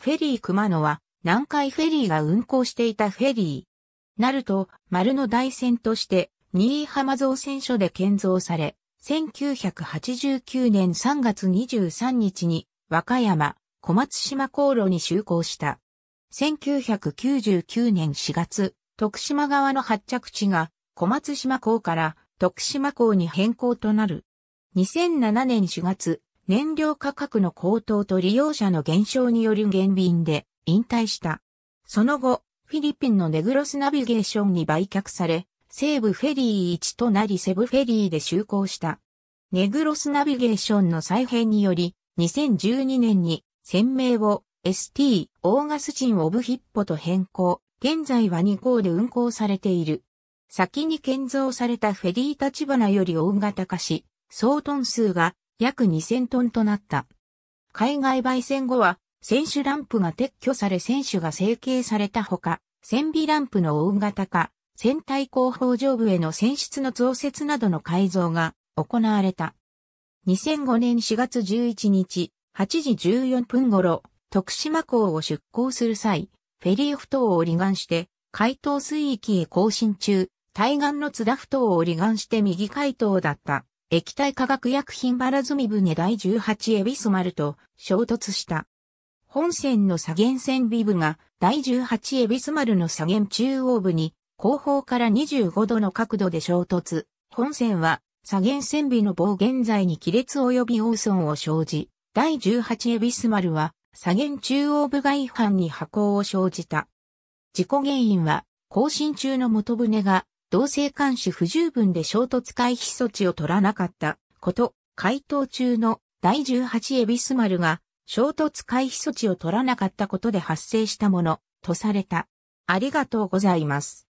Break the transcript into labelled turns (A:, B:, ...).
A: フェリー熊野は、南海フェリーが運行していたフェリー。なると、丸の大船として、新居浜造船所で建造され、1989年3月23日に、和歌山、小松島航路に就航した。1999年4月、徳島側の発着地が、小松島港から徳島港に変更となる。2007年4月、燃料価格の高騰と利用者の減少による減便で引退した。その後、フィリピンのネグロスナビゲーションに売却され、西部フェリー1となりセブフェリーで就航した。ネグロスナビゲーションの再編により、2012年に船名を ST オーガスチンオブヒッポと変更。現在は2号で運航されている。先に建造されたフェリー立花より大型化し、総トン数が約2000トンとなった。海外焙煎後は、選手ランプが撤去され選手が成形されたほか、船尾ランプの大型化、船体後方上部への船室の増設などの改造が行われた。2005年4月11日、8時14分頃、徳島港を出港する際、フェリー埠頭を離岸して、海東水域へ更新中、対岸の津田埠頭を離岸して右海東だった。液体化学薬品バラズミ船第18エビスマルと衝突した。本船の左舷船尾部が第18エビスマルの左舷中央部に後方から25度の角度で衝突。本船は左舷船尾の棒現在に亀裂及びオーソンを生じ、第18エビスマルは左舷中央部外反に波行を生じた。事故原因は、更新中の元船が同性監視不十分で衝突回避措置を取らなかったこと、回答中の第18エビスマルが衝突回避措置を取らなかったことで発生したものとされた。ありがとうございます。